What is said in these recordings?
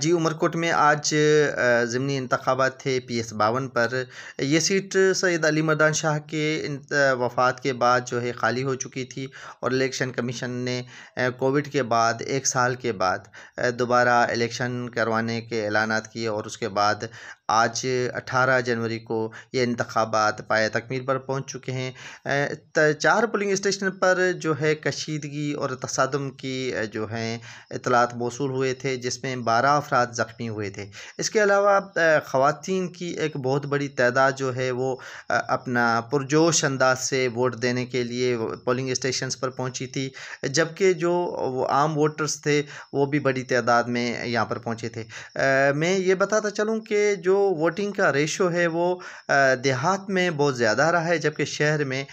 जी उमरकोट में आज ज़मनी इंतबात थे पी एस बावन पर यह सीट सैद अली मरदान शाह के वफ़ात के बाद जो है खाली हो चुकी थी और इलेक्शन कमीशन ने कोविड के बाद एक साल के बाद दोबारा इलेक्शन करवाने के ऐलान किए और उसके बाद आज 18 जनवरी को ये इंतबात पाए तकमील पर पहुंच चुके हैं चार पुलिंग स्टेशन पर जो है कशीदगी और तसादम की जो है इतलात मौसू हुए थे जिसमें सतारह अफराद ज़ख्मी हुए थे इसके अलावा ख़वान की एक बहुत बड़ी तादाद जो है वो अपना पुरजोश अंदाज से वोट देने के लिए पोलिंग स्टेशन पर पहुँची थी जबकि जो आम वोटर्स थे वो भी बड़ी तादाद में यहाँ पर पहुँचे थे आ, मैं ये बताता चलूँ कि जो वोटिंग का रेशो है वो देहात में बहुत ज़्यादा रहा है जबकि शहर में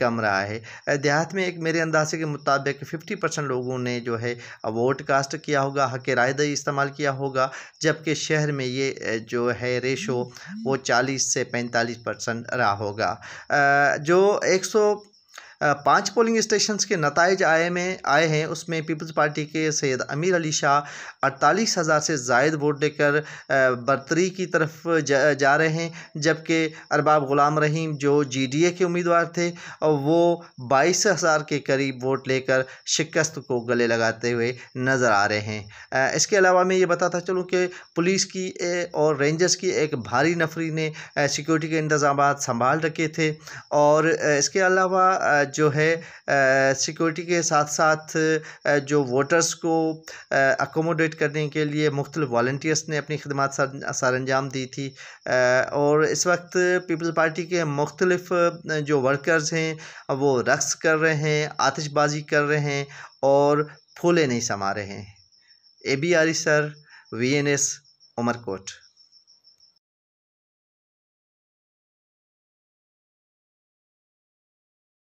कम रहा है देहात में एक मेरे अंदाजे के मुताबिक फिफ्टी परसेंट लोगों ने जो है वोट कास्ट किया होगा हक रायदही इस्तेमाल किया होगा जबकि शहर में ये जो है रेशो हम्म, हम्म। वो चालीस से पैंतालीस परसेंट रहा होगा जो एक सौ पाँच पोलिंग स्टेशन के नतज आए में आए हैं उसमें पीपल्स पार्टी के सैद अमीर अली शाह अड़तालीस हज़ार से जायद वोट लेकर बरतरी की तरफ जा, जा रहे हैं जबकि अरबाब ग़ुलाम रहीम जो जी डी ए के उम्मीदवार थे वो बाईस हज़ार के करीब वोट लेकर शिकस्त को गले लगाते हुए नज़र आ रहे हैं इसके अलावा मैं ये बताता चलूँ कि पुलिस की और रेंजर्स की एक भारी नफरी ने सिक्योरिटी के इंतजाम संभाल रखे थे और इसके अलावा जो है सिक्योरिटी के साथ साथ जो वोटर्स को अकोमोडेट करने के लिए मुख्तल वॉल्टियर्स ने अपनी खदमात सर अंजाम दी थी और इस वक्त पीपल्स पार्टी के मुख्तलफ जो वर्कर्स हैं वो रक्स कर रहे हैं आतिशबाजी कर रहे हैं और फूले नहीं समा रहे हैं A B R sir V N S Umarkot